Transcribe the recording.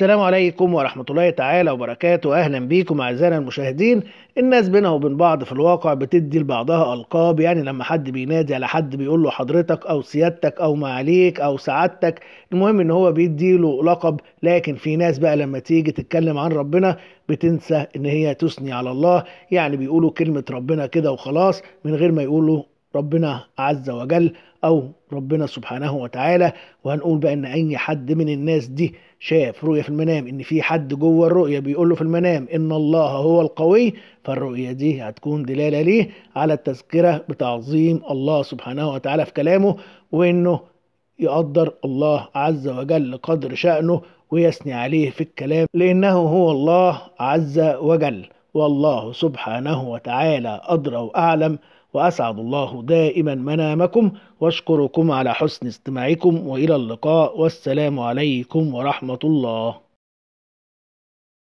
السلام عليكم ورحمة الله تعالى وبركاته أهلا بيكم أعزائنا المشاهدين الناس بينا وبين بعض في الواقع بتدي لبعضها ألقاب يعني لما حد بينادي على حد بيقول له حضرتك أو سيادتك أو معاليك أو سعادتك المهم إن هو بيدي له لقب لكن في ناس بقى لما تيجي تتكلم عن ربنا بتنسى إن هي تثني على الله يعني بيقولوا كلمة ربنا كده وخلاص من غير ما يقولوا ربنا عز وجل او ربنا سبحانه وتعالى وهنقول بقى ان اي حد من الناس دي شاف رؤيه في المنام ان في حد جوه الرؤيه بيقول له في المنام ان الله هو القوي فالرؤيه دي هتكون دلاله ليه على التذكره بتعظيم الله سبحانه وتعالى في كلامه وانه يقدر الله عز وجل قدر شأنه ويثني عليه في الكلام لأنه هو الله عز وجل والله سبحانه وتعالى أدرى وأعلم وأسعد الله دائما منامكم واشكركم على حسن استماعكم وإلى اللقاء والسلام عليكم ورحمة الله